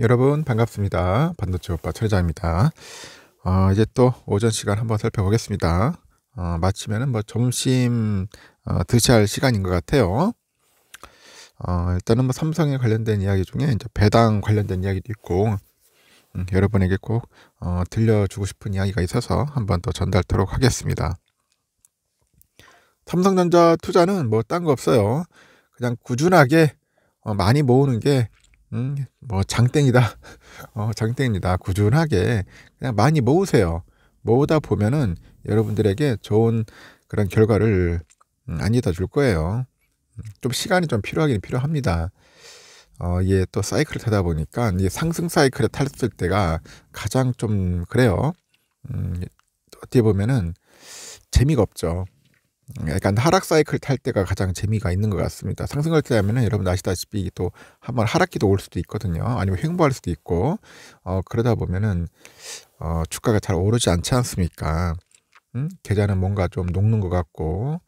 여러분 반갑습니다. 반도체 오빠 철자입니다. 어, 이제 또 오전 시간 한번 살펴보겠습니다. 어, 마치면은 뭐 점심 어, 드시할 시간인 것 같아요. 어, 일단은 뭐 삼성에 관련된 이야기 중에 이제 배당 관련된 이야기도 있고 음, 여러분에게 꼭 어, 들려주고 싶은 이야기가 있어서 한번 더전달하도록 하겠습니다. 삼성전자 투자는 뭐 딴 거 없어요. 그냥 꾸준하게 어, 많이 모으는 게 음, 뭐 장땡이다. 어, 장땡이다. 꾸준하게 그냥 많이 모으세요. 모으다 보면은 여러분들에게 좋은 그런 결과를 음, 안겨다 줄 거예요. 음, 좀 시간이 좀 필요하긴 필요합니다. 어, 이게 또 사이클을 타다 보니까 이게 상승 사이클에 탔을 때가 가장 좀 그래요. 음, 어떻게 보면은 재미가 없죠. 약간 하락 사이클 탈 때가 가장 재미가 있는 것 같습니다. 상승할 때 하면은 여러분 아시다시피 또 한번 하락기도 올 수도 있거든요. 아니면 횡보할 수도 있고 어, 그러다 보면은 어, 주가가 잘 오르지 않지 않습니까? 음? 계좌는 뭔가 좀 녹는 것 같고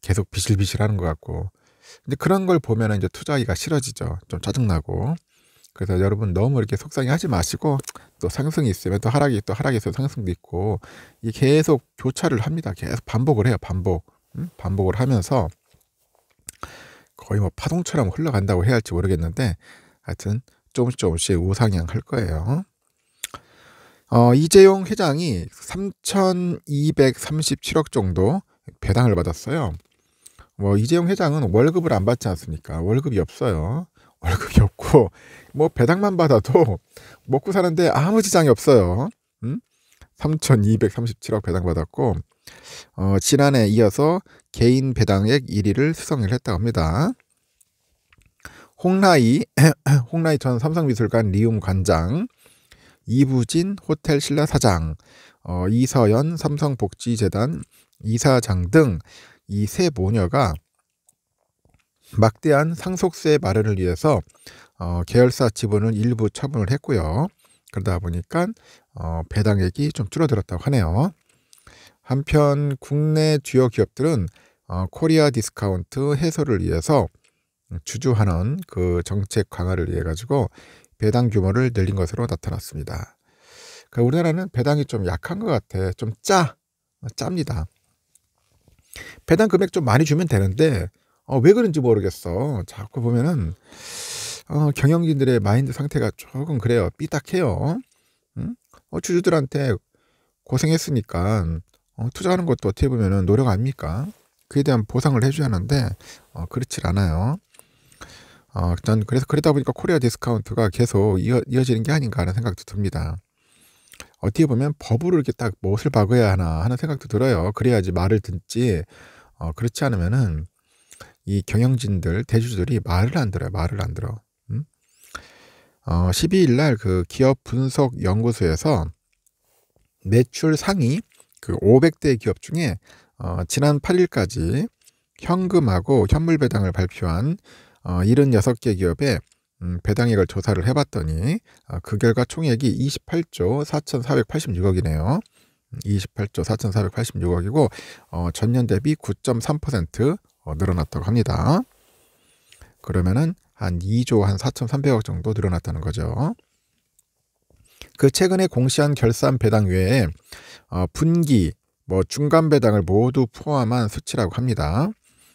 계속 비실비실하는 것 같고 근데 그런 걸 보면은 이제 투자하기가 싫어지죠. 좀 짜증나고 그래서 여러분 너무 이렇게 속상해 하지 마시고 또 상승이 있으면 또 하락이 또 하락에서 상승도 있고 이 계속 교차를 합니다. 계속 반복을 해요. 반복. 음? 반복을 하면서 거의 뭐 파동처럼 흘러간다고 해야 할지 모르겠는데 하여튼 조금씩 조금씩 우상향 할 거예요. 어, 이재용 회장이 3,237억 정도 배당을 받았어요. 뭐 이재용 회장은 월급을 안 받지 않습니까? 월급이 없어요. 월급이 없고 뭐 배당만 받아도 먹고 사는데 아무 지장이 없어요. 음? 3,237억 배당 받았고 어, 지난해 이어서 개인 배당액 1위를 수상을 했다고 합니다. 홍라이, 홍라이 전 삼성미술관 리움 관장, 이부진 호텔 신라 사장, 어, 이서연 삼성복지재단 이사장 등 이 세 모녀가 막대한 상속세 마련을 위해서 어, 계열사 지분을 일부 처분을 했고요. 그러다 보니까 어, 배당액이 좀 줄어들었다고 하네요. 한편 국내 주요 기업들은 어, 코리아 디스카운트 해소를 위해서 주주하는 그 정책 강화를 위해 가지고 배당 규모를 늘린 것으로 나타났습니다. 그 우리나라는 배당이 좀 약한 것 같아. 좀 짜. 어, 짭니다. 배당 금액 좀 많이 주면 되는데 어, 왜 그런지 모르겠어. 자꾸 보면은 어, 경영진들의 마인드 상태가 조금 그래요. 삐딱해요. 응? 어, 주주들한테 고생했으니까 어, 투자하는 것도 어떻게 보면 노력 아닙니까? 그에 대한 보상을 해줘야 하는데 어, 그렇질 않아요. 어, 그래서 그러다 보니까 코리아 디스카운트가 계속 이어, 이어지는 게아닌가하는 생각도 듭니다. 어떻게 보면 법으로 이렇게 딱무엇을 박아야 하나 하는 생각도 들어요. 그래야지 말을 듣지. 어, 그렇지 않으면은 이 경영진들, 대주주들이 말을 안 들어요. 말을 안 들어. 음? 어, 12일 날그 기업 분석 연구소에서 매출 상위 그 500대 기업 중에 어, 지난 8일까지 현금하고 현물 배당을 발표한 어, 76개 기업의 음, 배당액을 조사를 해봤더니 어, 그 결과 총액이 28조 4,486억이네요. 28조 4,486억이고 어, 전년 대비 9.3% 어, 늘어났다고 합니다. 그러면은 한 2조 한 4,300억 정도 늘어났다는 거죠. 그 최근에 공시한 결산 배당 외에 어, 분기, 뭐 중간 배당을 모두 포함한 수치라고 합니다.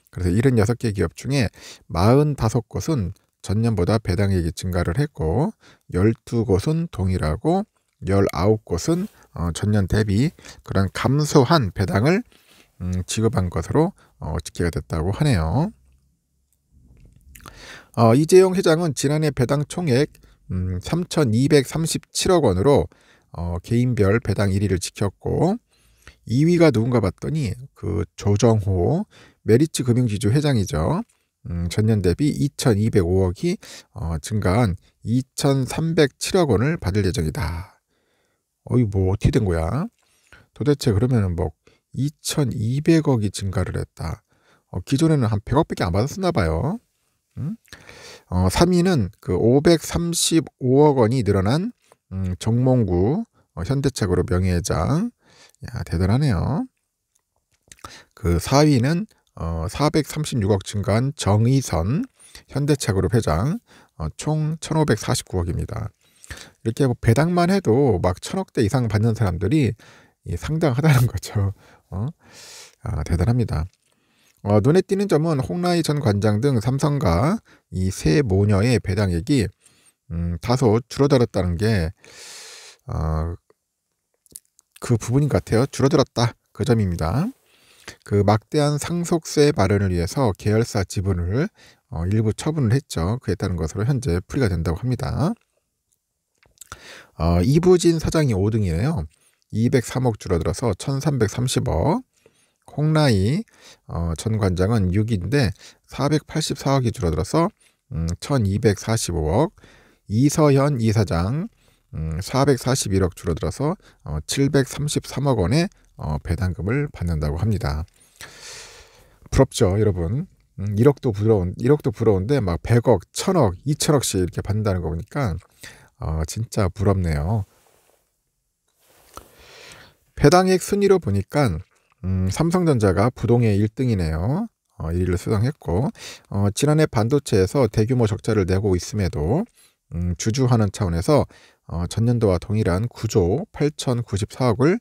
그래서 76개 기업 중에 45곳은 전년보다 배당액이 증가를 했고 12곳은 동일하고 19곳은 어, 전년 대비 그런 감소한 배당을 음, 지급한 것으로 어, 집계가 됐다고 하네요. 이재용 회장은 지난해 배당 총액 음, 3,237억 원으로 어, 개인별 배당 1위를 지켰고 2위가 누군가 봤더니 그 조정호 메리츠 금융지주 회장이죠. 음, 전년 대비 2,205억이 어, 증가한 2,307억 원을 받을 예정이다. 어이 뭐 어떻게 된 거야? 도대체 그러면은 뭐 2,200억이 증가를 했다. 어, 기존에는 한 100억밖에 안 받았었나 봐요. 음? 어, 3위는 그 535억 원이 늘어난 음, 정몽구 어, 현대차그룹 명예회장. 야, 대단하네요. 그 4위는 어, 436억 증가한 정의선 현대차그룹 회장 어, 총 1549억입니다. 이렇게 뭐 배당만 해도 막 천억대 이상 받는 사람들이 상당하다는 거죠. 어? 아, 대단합니다. 어, 눈에 띄는 점은 홍라이 전 관장 등 삼성과 이 세 모녀의 배당액이 음, 다소 줄어들었다는 게, 어, 그 부분인 것 같아요. 줄어들었다. 그 점입니다. 그 막대한 상속세 발언을 위해서 계열사 지분을 어, 일부 처분을 했죠. 그에 따른 것으로 현재 풀이가 된다고 합니다. 어, 이부진 사장이 5등이에요. 203억 줄어들어서 1330억. 콩라이 어, 전 관장은 6위인데 484억이 줄어들어서 음, 1245억 이서현 이사장 음, 441억 줄어들어서 어, 733억 원의 어, 배당금을 받는다고 합니다. 부럽죠, 여러분. 음, 1억도 부러운 1억도 부러운데 막 100억, 1000억, 2000억씩 이렇게 받는다는 거 보니까 어, 진짜 부럽네요. 배당액 순위로 보니까 음, 삼성전자가 부동의 1등이네요. 어, 1위를 수상했고 어, 지난해 반도체에서 대규모 적자를 내고 있음에도 음, 주주하는 차원에서 어, 전년도와 동일한 9조 8,094억을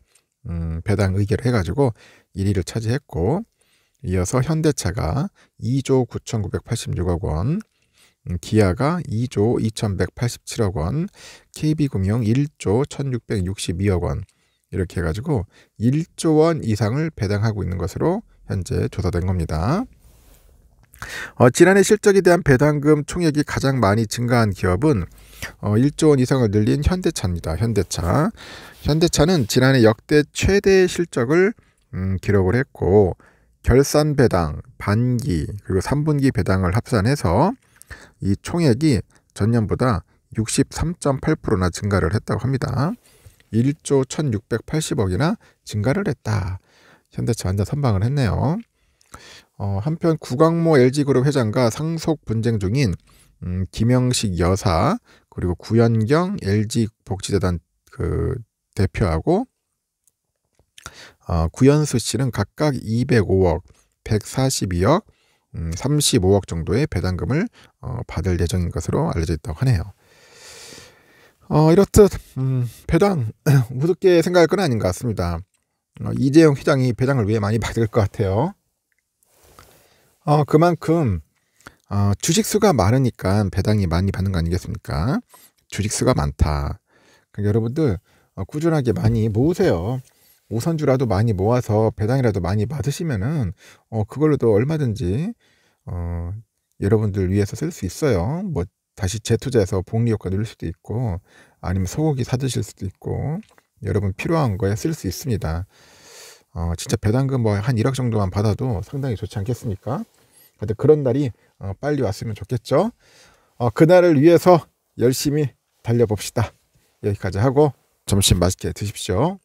음, 배당 의결해가지고 1위를 차지했고 이어서 현대차가 2조 9,986억 원, 음, 기아가 2조 2,187억 원, KB금융 1조 1,662억 원, 이렇게 해가지고 1조 원 이상을 배당하고 있는 것으로 현재 조사된 겁니다. 어, 지난해 실적에 대한 배당금 총액이 가장 많이 증가한 기업은 어, 1조 원 이상을 늘린 현대차입니다. 현대차. 현대차는 지난해 역대 최대 실적을 음, 기록을 했고 결산 배당, 반기, 그리고 3분기 배당을 합산해서 이 총액이 전년보다 63.8%나 증가를 했다고 합니다. 1조 1680억이나 증가를 했다. 현대차 완전 선방을 했네요. 어, 한편 구광모 LG그룹 회장과 상속 분쟁 중인 음, 김영식 여사 그리고 구현경 LG 복지재단 그 대표하고 어, 구현수 씨는 각각 205억, 142억, 음, 35억 정도의 배당금을 어, 받을 예정인 것으로 알려져 있다고 하네요. 어, 이렇듯 음, 배당 우습게 생각할 건 아닌 것 같습니다. 어, 이재용 회장이 배당을 위해 많이 받을 것 같아요. 어, 그만큼 어, 주식 수가 많으니까 배당이 많이 받는 거 아니겠습니까? 주식 수가 많다. 그러니까 여러분들 어, 꾸준하게 많이 모으세요. 우선주라도 많이 모아서 배당이라도 많이 받으시면은 어, 그걸로도 얼마든지 어, 여러분들 위해서 쓸 수 있어요. 뭐 다시 재투자해서 복리 효과 누릴 수도 있고 아니면 소고기 사드실 수도 있고 여러분 필요한 거에 쓸 수 있습니다. 어, 진짜 배당금 뭐 한 1억 정도만 받아도 상당히 좋지 않겠습니까? 근데 그런 날이 어, 빨리 왔으면 좋겠죠. 어, 그날을 위해서 열심히 달려봅시다. 여기까지 하고 점심 맛있게 드십시오.